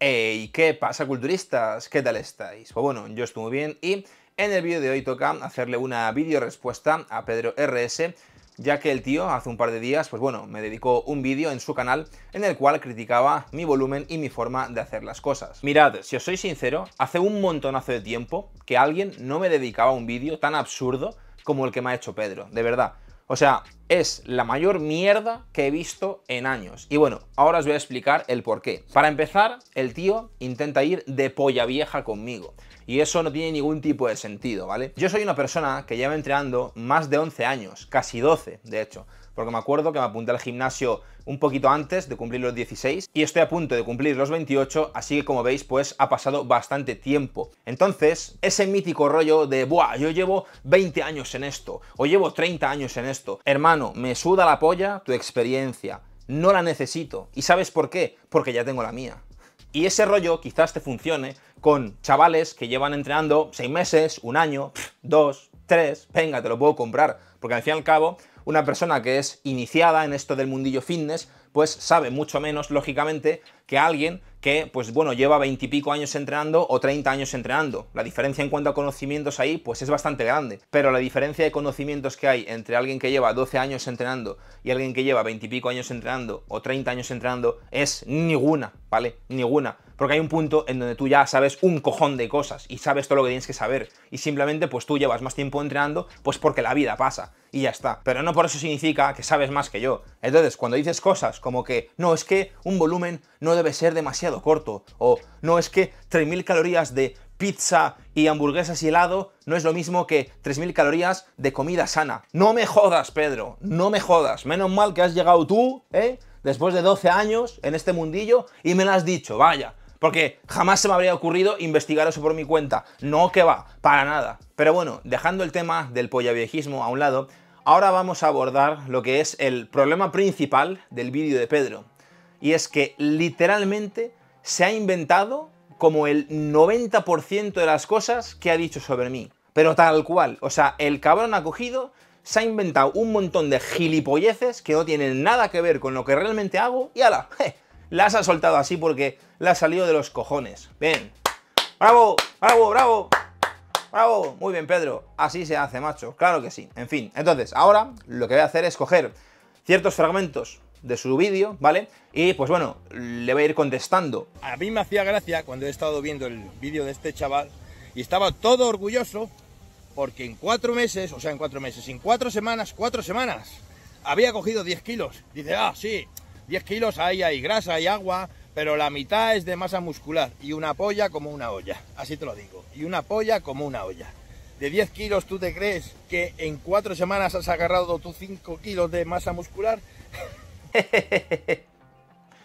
¡Ey! ¿qué pasa culturistas? ¿Qué tal estáis? Pues bueno, yo estoy muy bien y en el vídeo de hoy toca hacerle una video respuesta a Pedro RS, ya que el tío hace un par de días, pues bueno, me dedicó un vídeo en su canal en el cual criticaba mi volumen y mi forma de hacer las cosas. Mirad, si os soy sincero, hace un montonazo de tiempo que alguien no me dedicaba un vídeo tan absurdo como el que me ha hecho Pedro, de verdad. O sea, es la mayor mierda que he visto en años. Y bueno, ahora os voy a explicar el por qué. Para empezar, el tío intenta ir de polla vieja conmigo. Y eso no tiene ningún tipo de sentido, ¿vale? Yo soy una persona que lleva entrenando más de 11 años, casi 12, de hecho porque me acuerdo que me apunté al gimnasio un poquito antes de cumplir los 16 y estoy a punto de cumplir los 28, así que como veis, pues ha pasado bastante tiempo. Entonces, ese mítico rollo de, buah, yo llevo 20 años en esto, o llevo 30 años en esto. Hermano, me suda la polla tu experiencia, no la necesito. ¿Y sabes por qué? Porque ya tengo la mía. Y ese rollo quizás te funcione con chavales que llevan entrenando 6 meses, un año, 2, 3, venga, te lo puedo comprar. Porque al fin y al cabo, una persona que es iniciada en esto del mundillo fitness, pues sabe mucho menos, lógicamente, que alguien que, pues bueno, lleva veintipico años entrenando o 30 años entrenando. La diferencia en cuanto a conocimientos ahí, pues es bastante grande. Pero la diferencia de conocimientos que hay entre alguien que lleva 12 años entrenando y alguien que lleva veintipico años entrenando o 30 años entrenando es ninguna, ¿vale? Ninguna. Porque hay un punto en donde tú ya sabes un cojón de cosas y sabes todo lo que tienes que saber. Y simplemente, pues tú llevas más tiempo entrenando, pues porque la vida pasa y ya está. Pero no por eso significa que sabes más que yo. Entonces, cuando dices cosas como que, no, es que un volumen no debe ser demasiado corto. O no es que 3.000 calorías de pizza y hamburguesas y helado no es lo mismo que 3.000 calorías de comida sana. No me jodas, Pedro, no me jodas. Menos mal que has llegado tú, ¿eh? Después de 12 años en este mundillo y me lo has dicho, vaya. Porque jamás se me habría ocurrido investigar eso por mi cuenta. No que va, para nada. Pero bueno, dejando el tema del pollaviejismo a un lado, ahora vamos a abordar lo que es el problema principal del vídeo de Pedro y es que literalmente se ha inventado como el 90% de las cosas que ha dicho sobre mí. Pero tal cual, o sea, el cabrón ha cogido, se ha inventado un montón de gilipolleces que no tienen nada que ver con lo que realmente hago y ala, las ha soltado así porque la ha salido de los cojones. Bien. Bravo, bravo, bravo. Bravo, muy bien Pedro, así se hace macho, claro que sí. En fin, entonces ahora lo que voy a hacer es coger ciertos fragmentos de su vídeo, ¿vale? Y pues bueno, le voy a ir contestando. A mí me hacía gracia cuando he estado viendo el vídeo de este chaval y estaba todo orgulloso porque en cuatro meses, o sea, en cuatro meses, en cuatro semanas, cuatro semanas, había cogido 10 kilos. Dice, ah, sí, 10 kilos, ahí hay grasa, hay agua, pero la mitad es de masa muscular y una polla como una olla, así te lo digo, y una polla como una olla. De 10 kilos, ¿tú te crees que en cuatro semanas has agarrado tus 5 kilos de masa muscular?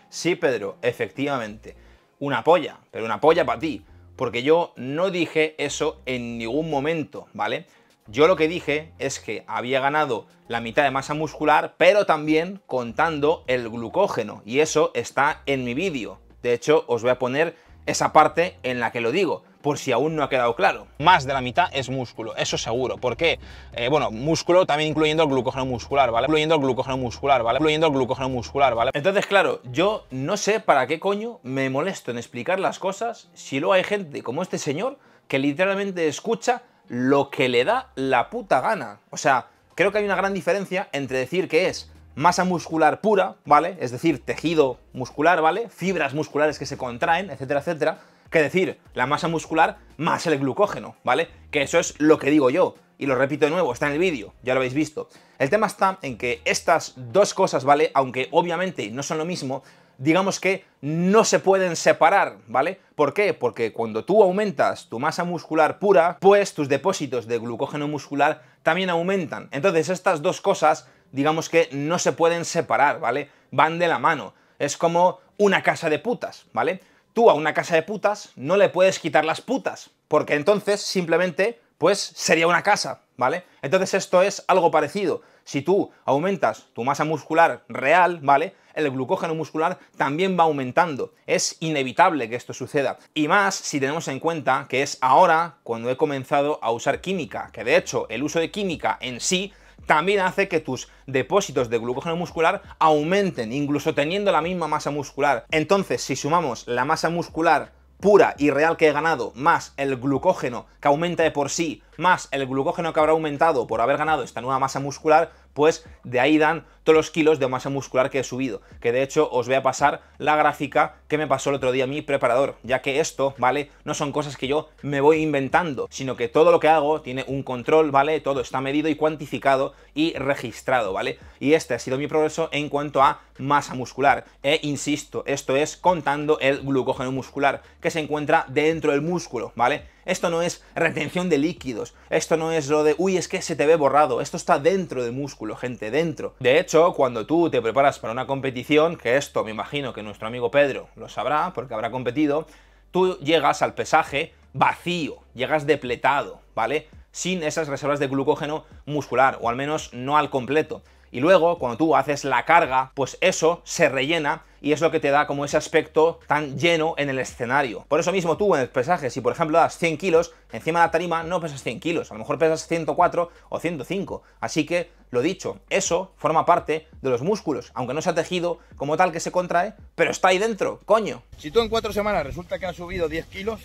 sí, Pedro, efectivamente. Una polla, pero una polla para ti. Porque yo no dije eso en ningún momento, ¿vale? Yo lo que dije es que había ganado la mitad de masa muscular, pero también contando el glucógeno. Y eso está en mi vídeo. De hecho, os voy a poner esa parte en la que lo digo por si aún no ha quedado claro. Más de la mitad es músculo, eso seguro. ¿Por qué? Eh, bueno, músculo también incluyendo el glucógeno muscular, ¿vale? Incluyendo el glucógeno muscular, ¿vale? Incluyendo el glucógeno muscular, ¿vale? Entonces, claro, yo no sé para qué coño me molesto en explicar las cosas si luego hay gente como este señor que literalmente escucha lo que le da la puta gana. O sea, creo que hay una gran diferencia entre decir que es masa muscular pura, ¿vale? Es decir, tejido muscular, ¿vale? Fibras musculares que se contraen, etcétera, etcétera, que decir la masa muscular más el glucógeno, ¿vale? Que eso es lo que digo yo, y lo repito de nuevo, está en el vídeo, ya lo habéis visto. El tema está en que estas dos cosas, ¿vale? Aunque obviamente no son lo mismo, digamos que no se pueden separar, ¿vale? ¿Por qué? Porque cuando tú aumentas tu masa muscular pura, pues tus depósitos de glucógeno muscular también aumentan. Entonces estas dos cosas, digamos que no se pueden separar, ¿vale? Van de la mano. Es como una casa de putas, ¿vale? tú a una casa de putas no le puedes quitar las putas, porque entonces simplemente pues sería una casa, ¿vale? Entonces esto es algo parecido. Si tú aumentas tu masa muscular real, ¿vale? El glucógeno muscular también va aumentando. Es inevitable que esto suceda. Y más si tenemos en cuenta que es ahora cuando he comenzado a usar química, que de hecho el uso de química en sí también hace que tus depósitos de glucógeno muscular aumenten, incluso teniendo la misma masa muscular. Entonces, si sumamos la masa muscular pura y real que he ganado, más el glucógeno que aumenta de por sí más el glucógeno que habrá aumentado por haber ganado esta nueva masa muscular, pues de ahí dan todos los kilos de masa muscular que he subido, que de hecho os voy a pasar la gráfica que me pasó el otro día mi preparador, ya que esto, ¿vale? No son cosas que yo me voy inventando, sino que todo lo que hago tiene un control, ¿vale? Todo está medido y cuantificado y registrado, ¿vale? Y este ha sido mi progreso en cuanto a masa muscular. E insisto, esto es contando el glucógeno muscular que se encuentra dentro del músculo, ¿vale? Esto no es retención de líquido esto no es lo de, uy, es que se te ve borrado, esto está dentro del músculo, gente, dentro. De hecho, cuando tú te preparas para una competición, que esto me imagino que nuestro amigo Pedro lo sabrá, porque habrá competido, tú llegas al pesaje vacío, llegas depletado, ¿vale? Sin esas reservas de glucógeno muscular, o al menos no al completo y luego cuando tú haces la carga, pues eso se rellena y es lo que te da como ese aspecto tan lleno en el escenario. Por eso mismo tú en el pesaje, si por ejemplo das 100 kilos, encima de la tarima no pesas 100 kilos, a lo mejor pesas 104 o 105. Así que, lo dicho, eso forma parte de los músculos, aunque no sea tejido como tal que se contrae, pero está ahí dentro, coño. Si tú en cuatro semanas resulta que has subido 10 kilos,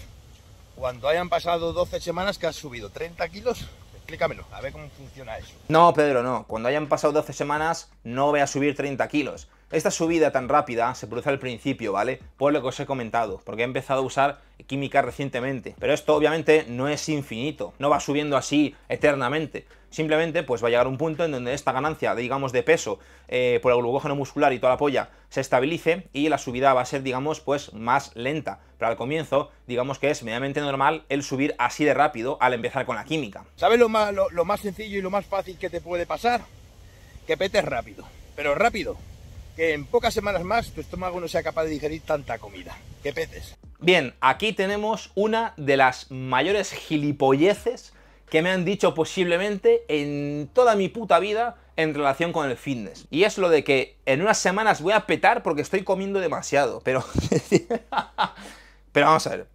cuando hayan pasado 12 semanas que has subido 30 kilos, Explícamelo, a ver cómo funciona eso. No, Pedro, no. Cuando hayan pasado 12 semanas, no voy a subir 30 kilos. Esta subida tan rápida se produce al principio, ¿vale? Por lo que os he comentado, porque he empezado a usar química recientemente. Pero esto obviamente no es infinito, no va subiendo así eternamente. Simplemente, pues va a llegar un punto en donde esta ganancia, digamos, de peso eh, por el glucógeno muscular y toda la polla se estabilice y la subida va a ser, digamos, pues más lenta. Pero al comienzo, digamos que es medianamente normal el subir así de rápido al empezar con la química. ¿Sabes lo más, lo, lo más sencillo y lo más fácil que te puede pasar? Que petes rápido, pero rápido. Que en pocas semanas más tu estómago no sea capaz de digerir tanta comida. Que petes. Bien, aquí tenemos una de las mayores gilipolleces que me han dicho posiblemente en toda mi puta vida en relación con el fitness. Y es lo de que en unas semanas voy a petar porque estoy comiendo demasiado. Pero, pero vamos a ver,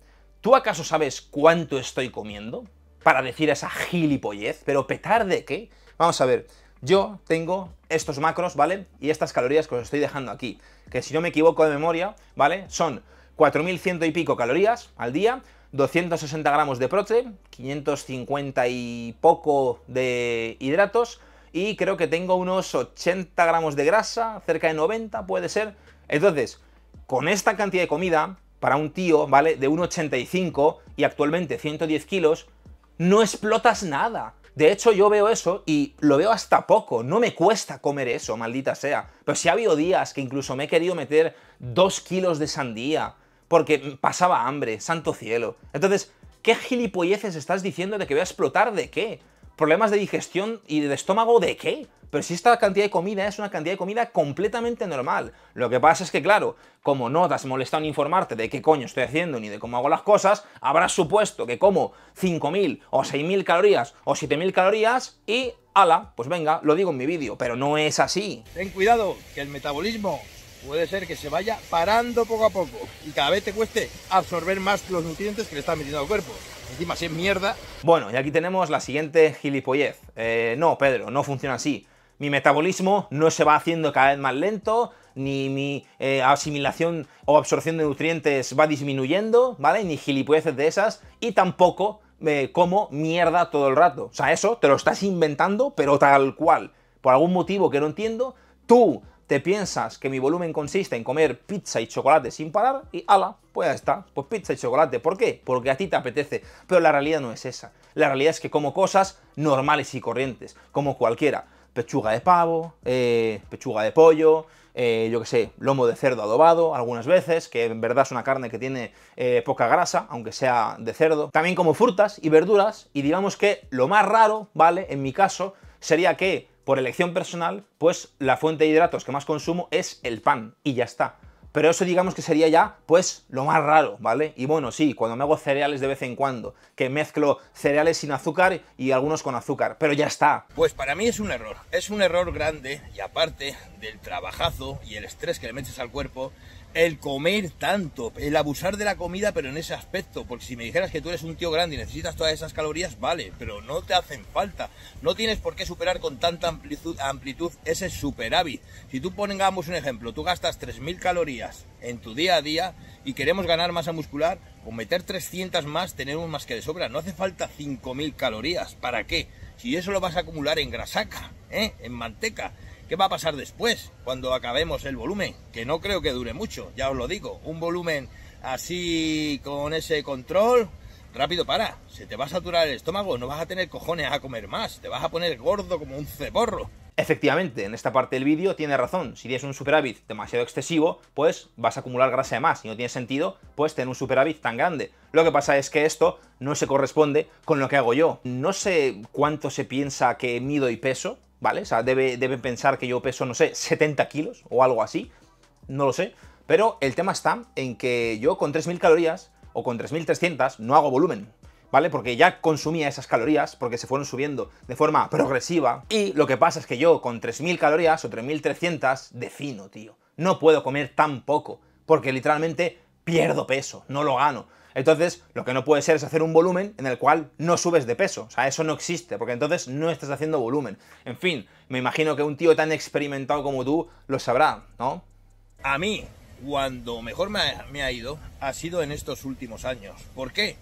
¿tú acaso sabes cuánto estoy comiendo? Para decir esa gilipollez, pero petar de qué? Vamos a ver, yo tengo estos macros, ¿vale? Y estas calorías que os estoy dejando aquí, que si no me equivoco de memoria, ¿vale? Son 4.100 y pico calorías al día, 260 gramos de prote, 550 y poco de hidratos y creo que tengo unos 80 gramos de grasa, cerca de 90 puede ser. Entonces, con esta cantidad de comida, para un tío, ¿vale? De 1,85 y actualmente 110 kilos, no explotas nada. De hecho, yo veo eso y lo veo hasta poco. No me cuesta comer eso, maldita sea. Pero si ha habido días que incluso me he querido meter 2 kilos de sandía, porque pasaba hambre, santo cielo. Entonces, ¿qué gilipolleces estás diciendo de que voy a explotar de qué? ¿Problemas de digestión y de estómago de qué? Pero si esta cantidad de comida es una cantidad de comida completamente normal. Lo que pasa es que, claro, como no te has molestado en informarte de qué coño estoy haciendo ni de cómo hago las cosas, habrás supuesto que como 5.000 o 6.000 calorías o 7.000 calorías y ala, pues venga, lo digo en mi vídeo, pero no es así. Ten cuidado, que el metabolismo puede ser que se vaya parando poco a poco y cada vez te cueste absorber más los nutrientes que le estás metiendo al cuerpo. Encima, si es mierda... Bueno, y aquí tenemos la siguiente gilipollez. Eh, no, Pedro, no funciona así. Mi metabolismo no se va haciendo cada vez más lento, ni mi eh, asimilación o absorción de nutrientes va disminuyendo, ¿vale? Ni gilipolleces de esas, y tampoco eh, como mierda todo el rato. O sea, eso te lo estás inventando, pero tal cual. Por algún motivo que no entiendo, tú te piensas que mi volumen consiste en comer pizza y chocolate sin parar y ala, pues ya está, pues pizza y chocolate. ¿Por qué? Porque a ti te apetece. Pero la realidad no es esa. La realidad es que como cosas normales y corrientes, como cualquiera. Pechuga de pavo, eh, pechuga de pollo, eh, yo que sé, lomo de cerdo adobado algunas veces, que en verdad es una carne que tiene eh, poca grasa, aunque sea de cerdo. También como frutas y verduras, y digamos que lo más raro, ¿vale? En mi caso, sería que por elección personal, pues la fuente de hidratos que más consumo es el pan y ya está. Pero eso digamos que sería ya, pues, lo más raro, ¿vale? Y bueno, sí, cuando me hago cereales de vez en cuando, que mezclo cereales sin azúcar y algunos con azúcar, pero ya está. Pues para mí es un error, es un error grande y aparte del trabajazo y el estrés que le metes al cuerpo, el comer tanto, el abusar de la comida, pero en ese aspecto. Porque si me dijeras que tú eres un tío grande y necesitas todas esas calorías, vale, pero no te hacen falta. No tienes por qué superar con tanta amplitud, amplitud ese superávit. Si tú pongamos un ejemplo, tú gastas 3.000 calorías en tu día a día y queremos ganar masa muscular, con meter 300 más tenemos más que de sobra. No hace falta 5.000 calorías. ¿Para qué? Si eso lo vas a acumular en grasaca, ¿eh? en manteca. ¿Qué va a pasar después cuando acabemos el volumen? Que no creo que dure mucho, ya os lo digo. Un volumen así con ese control, rápido para. Se te va a saturar el estómago, no vas a tener cojones a comer más, te vas a poner gordo como un ceborro. Efectivamente, en esta parte del vídeo tiene razón. Si tienes un superávit demasiado excesivo, pues vas a acumular grasa de más. Si no tiene sentido, pues tener un superávit tan grande. Lo que pasa es que esto no se corresponde con lo que hago yo. No sé cuánto se piensa que mido y peso, ¿vale? O sea, debe, pensar que yo peso, no sé, 70 kilos o algo así, no lo sé. Pero el tema está en que yo con 3.000 calorías o con 3.300 no hago volumen, ¿vale? Porque ya consumía esas calorías porque se fueron subiendo de forma progresiva. Y lo que pasa es que yo con 3.000 calorías o 3.300 defino, tío. No puedo comer tan poco porque literalmente pierdo peso, no lo gano. Entonces, lo que no puede ser es hacer un volumen en el cual no subes de peso. O sea, eso no existe, porque entonces no estás haciendo volumen. En fin, me imagino que un tío tan experimentado como tú lo sabrá, ¿no? A mí, cuando mejor me ha, ido, ha sido en estos últimos años. ¿Por qué?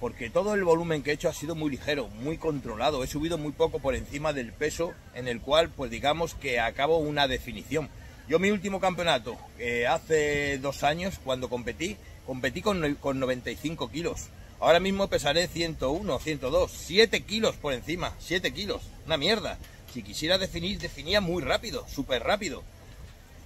Porque todo el volumen que he hecho ha sido muy ligero, muy controlado. He subido muy poco por encima del peso en el cual, pues digamos que acabo una definición. Yo mi último campeonato, eh, hace dos años, cuando competí, competí con, con 95 kilos. Ahora mismo pesaré 101, 102, 7 kilos por encima, 7 kilos, una mierda. Si quisiera definir, definía muy rápido, súper rápido.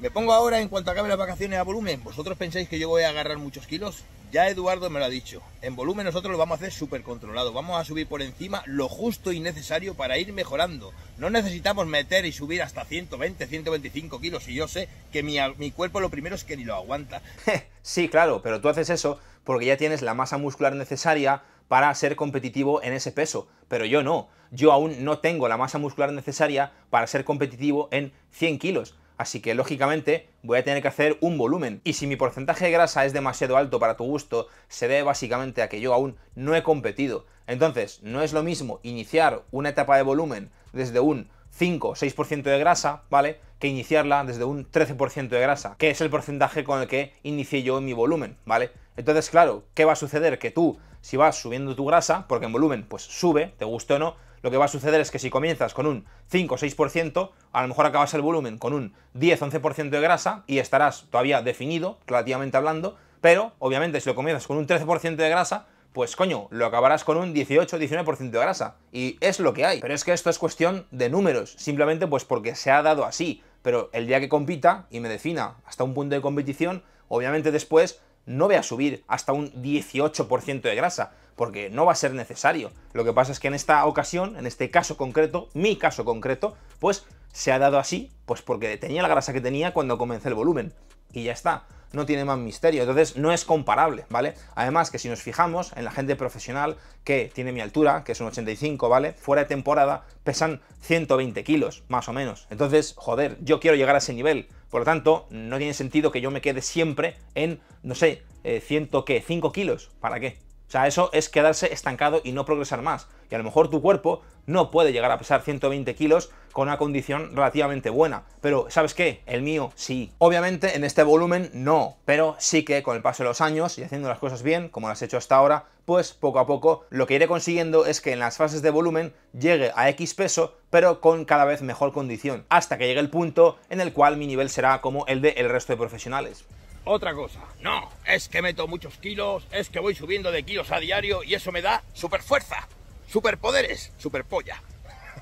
Me pongo ahora, en cuanto acabe las vacaciones, a volumen. ¿Vosotros pensáis que yo voy a agarrar muchos kilos? Ya Eduardo me lo ha dicho. En volumen nosotros lo vamos a hacer súper controlado. Vamos a subir por encima lo justo y necesario para ir mejorando. No necesitamos meter y subir hasta 120, 125 kilos. Y yo sé que mi, mi cuerpo lo primero es que ni lo aguanta. Sí, claro, pero tú haces eso porque ya tienes la masa muscular necesaria para ser competitivo en ese peso. Pero yo no. Yo aún no tengo la masa muscular necesaria para ser competitivo en 100 kilos así que lógicamente voy a tener que hacer un volumen. Y si mi porcentaje de grasa es demasiado alto para tu gusto, se debe básicamente a que yo aún no he competido. Entonces, no es lo mismo iniciar una etapa de volumen desde un 5 6% de grasa, ¿vale? Que iniciarla desde un 13% de grasa, que es el porcentaje con el que inicié yo mi volumen, ¿vale? Entonces, claro, ¿qué va a suceder? Que tú, si vas subiendo tu grasa, porque en volumen pues sube, te guste o no, lo que va a suceder es que si comienzas con un 5 o 6%, a lo mejor acabas el volumen con un 10-11% de grasa y estarás todavía definido, relativamente hablando, pero obviamente si lo comienzas con un 13% de grasa, pues coño, lo acabarás con un 18-19% de grasa. Y es lo que hay. Pero es que esto es cuestión de números, simplemente pues porque se ha dado así. Pero el día que compita y me defina hasta un punto de competición, obviamente después no voy a subir hasta un 18% de grasa porque no va a ser necesario. Lo que pasa es que en esta ocasión, en este caso concreto, mi caso concreto, pues se ha dado así, pues porque tenía la grasa que tenía cuando comencé el volumen. Y ya está, no tiene más misterio, entonces no es comparable, ¿vale? Además que si nos fijamos en la gente profesional que tiene mi altura, que es un 85, ¿vale? Fuera de temporada pesan 120 kilos, más o menos. Entonces, joder, yo quiero llegar a ese nivel, por lo tanto, no tiene sentido que yo me quede siempre en, no sé, 100 que 5 kilos, ¿para qué? O sea, eso es quedarse estancado y no progresar más. Y a lo mejor tu cuerpo no puede llegar a pesar 120 kilos con una condición relativamente buena. Pero, ¿sabes qué? El mío sí. Obviamente en este volumen no, pero sí que con el paso de los años y haciendo las cosas bien, como las he hecho hasta ahora, pues poco a poco lo que iré consiguiendo es que en las fases de volumen llegue a X peso, pero con cada vez mejor condición, hasta que llegue el punto en el cual mi nivel será como el de el resto de profesionales otra cosa. No, es que meto muchos kilos, es que voy subiendo de kilos a diario y eso me da super fuerza, superpoderes, super polla.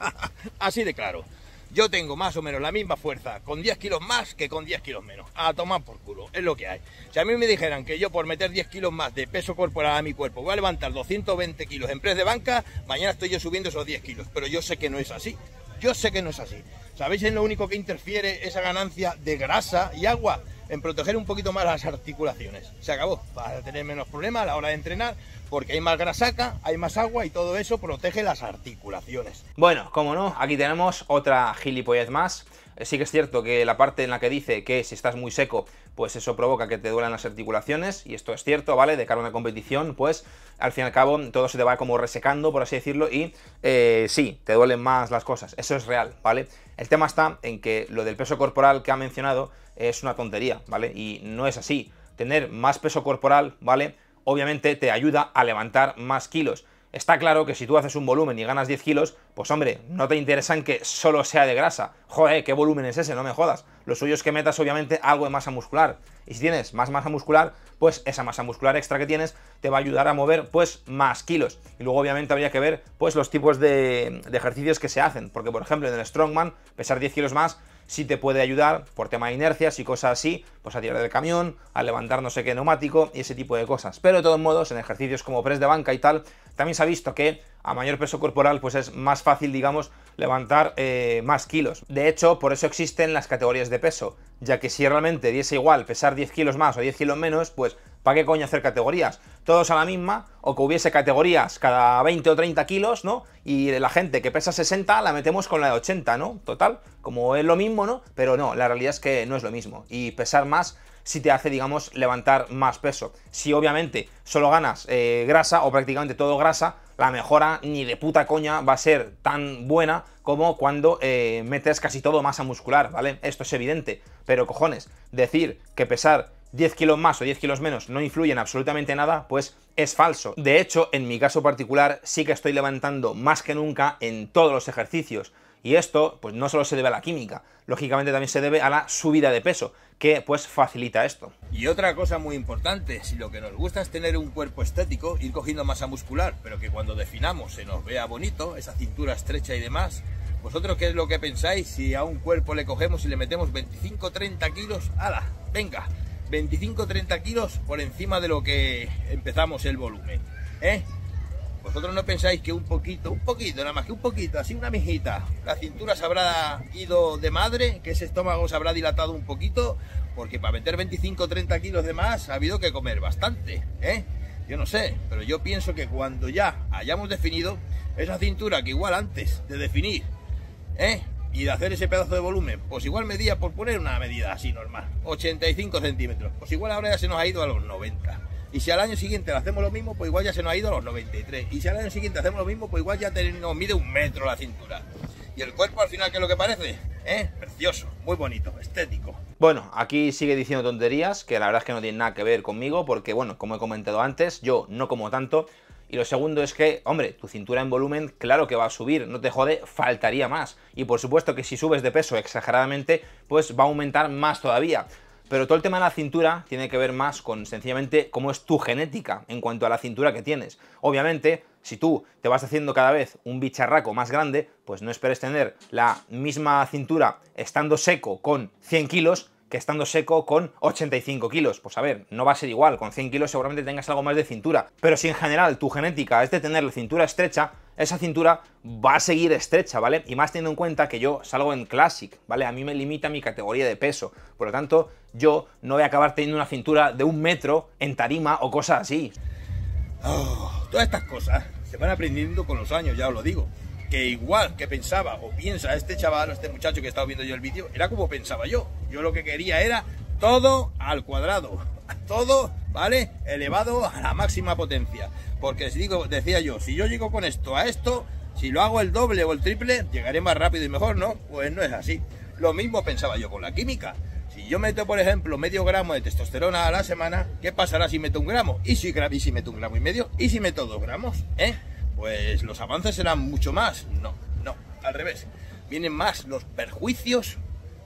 Así de claro. Yo tengo más o menos la misma fuerza con 10 kilos más que con 10 kilos menos. A tomar por culo, es lo que hay. Si a mí me dijeran que yo por meter 10 kilos más de peso corporal a mi cuerpo voy a levantar 220 kilos en press de banca, mañana estoy yo subiendo esos 10 kilos. Pero yo sé que no es así. Yo sé que no es así. ¿Sabéis en lo único que interfiere esa ganancia de grasa y agua? en proteger un poquito más las articulaciones. Se acabó, para tener menos problemas a la hora de entrenar, porque hay más grasaca, hay más agua y todo eso protege las articulaciones. Bueno, como no, aquí tenemos otra gilipollez más. Eh, sí que es cierto que la parte en la que dice que si estás muy seco, pues eso provoca que te duelen las articulaciones, y esto es cierto, ¿vale? De cara a una competición, pues al fin y al cabo todo se te va como resecando, por así decirlo, y eh, sí, te duelen más las cosas, eso es real, ¿vale? El tema está en que lo del peso corporal que ha mencionado, es una tontería, ¿vale? Y no es así. Tener más peso corporal, ¿vale? Obviamente te ayuda a levantar más kilos. Está claro que si tú haces un volumen y ganas 10 kilos, pues hombre, no te interesan que solo sea de grasa. Joder, ¿qué volumen es ese? No me jodas. Lo suyo es que metas obviamente algo de masa muscular. Y si tienes más masa muscular, pues esa masa muscular extra que tienes te va a ayudar a mover pues más kilos. Y luego obviamente habría que ver pues los tipos de, de ejercicios que se hacen. Porque por ejemplo en el Strongman, pesar 10 kilos más, si te puede ayudar por tema de inercias y cosas así, pues a tirar del camión, a levantar no sé qué neumático y ese tipo de cosas. Pero de todos modos, en ejercicios como press de banca y tal, también se ha visto que a mayor peso corporal pues es más fácil, digamos, levantar eh, más kilos. De hecho, por eso existen las categorías de peso, ya que si realmente diese igual pesar 10 kilos más o 10 kilos menos, pues ¿Para qué coño hacer categorías? Todos a la misma, o que hubiese categorías cada 20 o 30 kilos, ¿no? Y la gente que pesa 60 la metemos con la de 80, ¿no? Total, como es lo mismo, ¿no? Pero no, la realidad es que no es lo mismo. Y pesar más si te hace, digamos, levantar más peso. Si obviamente solo ganas eh, grasa o prácticamente todo grasa, la mejora ni de puta coña va a ser tan buena como cuando eh, metes casi todo masa muscular, ¿vale? Esto es evidente, pero cojones, decir que pesar 10 kilos más o 10 kilos menos no influyen absolutamente nada, pues es falso. De hecho, en mi caso particular sí que estoy levantando más que nunca en todos los ejercicios. Y esto, pues no solo se debe a la química, lógicamente también se debe a la subida de peso, que pues facilita esto. Y otra cosa muy importante, si lo que nos gusta es tener un cuerpo estético, ir cogiendo masa muscular, pero que cuando definamos se nos vea bonito, esa cintura estrecha y demás, ¿vosotros qué es lo que pensáis si a un cuerpo le cogemos y le metemos 25-30 kilos? ¡Hala! ¡Venga! 25-30 kilos por encima de lo que empezamos el volumen. ¿eh? ¿Vosotros no pensáis que un poquito, un poquito, nada más que un poquito, así una mijita, la cintura se habrá ido de madre, que ese estómago se habrá dilatado un poquito? Porque para meter 25-30 kilos de más ha habido que comer bastante, ¿eh? Yo no sé, pero yo pienso que cuando ya hayamos definido esa cintura que igual antes de definir, ¿eh? y de hacer ese pedazo de volumen, pues igual medía, por poner una medida así normal, 85 centímetros, pues igual ahora ya se nos ha ido a los 90. Y si al año siguiente le hacemos lo mismo, pues igual ya se nos ha ido a los 93. Y si al año siguiente hacemos lo mismo, pues igual ya nos mide un metro la cintura. Y el cuerpo al final, ¿qué es lo que parece? ¿Eh? Precioso, muy bonito, estético. Bueno, aquí sigue diciendo tonterías, que la verdad es que no tiene nada que ver conmigo, porque bueno, como he comentado antes, yo no como tanto, y lo segundo es que, hombre, tu cintura en volumen, claro que va a subir, no te jode, faltaría más. Y por supuesto que si subes de peso exageradamente, pues va a aumentar más todavía. Pero todo el tema de la cintura tiene que ver más con sencillamente cómo es tu genética en cuanto a la cintura que tienes. Obviamente, si tú te vas haciendo cada vez un bicharraco más grande, pues no esperes tener la misma cintura estando seco con 100 kilos que estando seco con 85 kilos. Pues a ver, no va a ser igual, con 100 kilos seguramente tengas algo más de cintura, pero si en general tu genética es de tener la cintura estrecha, esa cintura va a seguir estrecha, ¿vale? Y más teniendo en cuenta que yo salgo en Classic, ¿vale? A mí me limita mi categoría de peso. Por lo tanto, yo no voy a acabar teniendo una cintura de un metro en tarima o cosas así. Oh, todas estas cosas se van aprendiendo con los años, ya os lo digo que igual que pensaba o piensa este chaval, este muchacho que estaba viendo yo el vídeo, era como pensaba yo. Yo lo que quería era todo al cuadrado, todo, ¿vale? Elevado a la máxima potencia. Porque si digo, decía yo, si yo llego con esto a esto, si lo hago el doble o el triple, llegaré más rápido y mejor, ¿no? Pues no es así. Lo mismo pensaba yo con la química. Si yo meto, por ejemplo, medio gramo de testosterona a la semana, ¿qué pasará si meto un gramo? ¿Y si, y si meto un gramo y medio? ¿Y si meto dos gramos? ¿Eh? pues los avances serán mucho más. No, no, al revés. Vienen más los perjuicios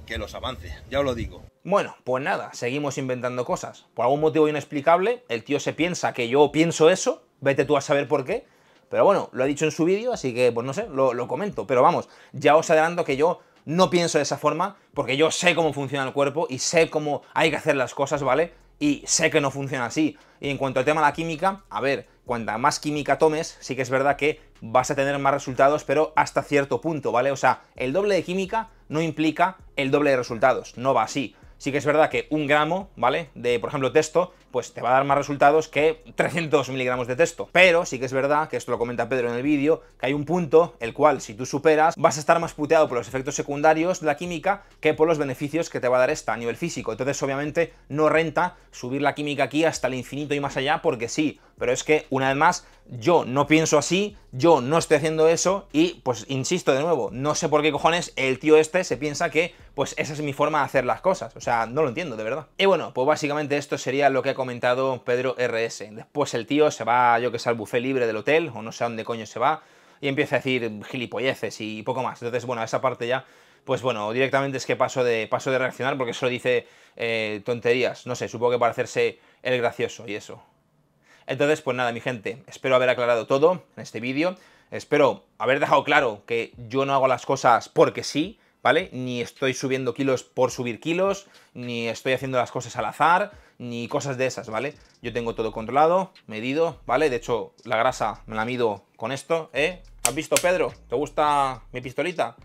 que los avances, ya os lo digo. Bueno, pues nada, seguimos inventando cosas. Por algún motivo inexplicable, el tío se piensa que yo pienso eso, vete tú a saber por qué. Pero bueno, lo ha dicho en su vídeo, así que, pues no sé, lo, lo comento. Pero vamos, ya os adelanto que yo no pienso de esa forma, porque yo sé cómo funciona el cuerpo y sé cómo hay que hacer las cosas, ¿vale? Y sé que no funciona así. Y en cuanto al tema de la química, a ver, cuanta más química tomes, sí que es verdad que vas a tener más resultados, pero hasta cierto punto, ¿vale? O sea, el doble de química no implica el doble de resultados, no va así. Sí que es verdad que un gramo, ¿vale? De, por ejemplo, texto, pues te va a dar más resultados que 300 miligramos de texto. Pero sí que es verdad, que esto lo comenta Pedro en el vídeo, que hay un punto el cual si tú superas vas a estar más puteado por los efectos secundarios de la química que por los beneficios que te va a dar esta a nivel físico. Entonces obviamente no renta subir la química aquí hasta el infinito y más allá porque sí, pero es que una vez más yo no pienso así, yo no estoy haciendo eso y pues insisto de nuevo, no sé por qué cojones el tío este se piensa que pues esa es mi forma de hacer las cosas, o sea, no lo entiendo de verdad. Y bueno, pues básicamente esto sería lo que he comentado Pedro RS. Después el tío se va, yo que sé, al buffet libre del hotel, o no sé a dónde coño se va, y empieza a decir gilipolleces y poco más. Entonces, bueno, esa parte ya, pues bueno, directamente es que paso de, paso de reaccionar porque solo dice eh, tonterías. No sé, supongo que para hacerse el gracioso y eso. Entonces, pues nada, mi gente, espero haber aclarado todo en este vídeo. Espero haber dejado claro que yo no hago las cosas porque sí, ¿vale? Ni estoy subiendo kilos por subir kilos, ni estoy haciendo las cosas al azar, ni cosas de esas, ¿vale? Yo tengo todo controlado, medido, ¿vale? De hecho, la grasa me la mido con esto, ¿eh? ¿Has visto, Pedro? ¿Te gusta mi pistolita?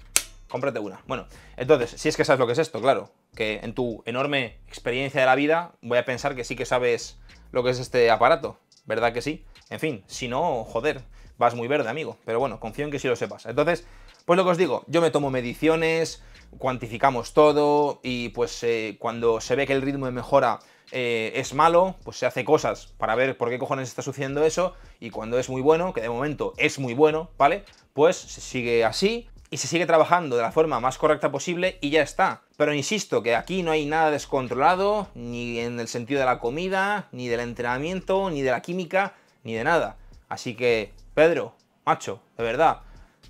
Cómprate una. Bueno, entonces, si es que sabes lo que es esto, claro, que en tu enorme experiencia de la vida voy a pensar que sí que sabes lo que es este aparato, ¿verdad que sí? En fin, si no, joder, vas muy verde, amigo. Pero bueno, confío en que sí lo sepas. Entonces, pues lo que os digo, yo me tomo mediciones, cuantificamos todo y pues eh, cuando se ve que el ritmo mejora eh, es malo, pues se hace cosas para ver por qué cojones está sucediendo eso, y cuando es muy bueno, que de momento es muy bueno, ¿vale? Pues se sigue así y se sigue trabajando de la forma más correcta posible y ya está. Pero insisto que aquí no hay nada descontrolado, ni en el sentido de la comida, ni del entrenamiento, ni de la química, ni de nada. Así que, Pedro, macho, de verdad,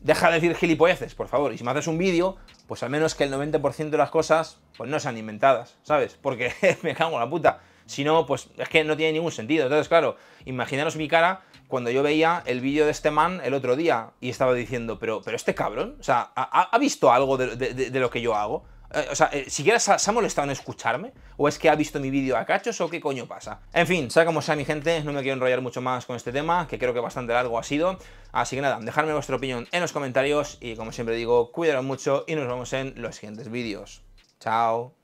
deja de decir gilipolleces, por favor. Y si me haces un vídeo, pues al menos que el 90% de las cosas pues no sean inventadas, ¿sabes? Porque me cago en la puta. Si no, pues es que no tiene ningún sentido. Entonces, claro, imaginaros mi cara cuando yo veía el vídeo de este man el otro día y estaba diciendo, pero, pero este cabrón, o sea, ¿ha, visto algo de lo que yo hago? Eh, o sea, eh, siquiera se ha, molestado en escucharme, o es que ha visto mi vídeo a cachos, o qué coño pasa. En fin, sea como sea mi gente, no me quiero enrollar mucho más con este tema, que creo que bastante largo ha sido. Así que nada, dejadme vuestra opinión en los comentarios, y como siempre digo, cuidaros mucho y nos vemos en los siguientes vídeos. Chao.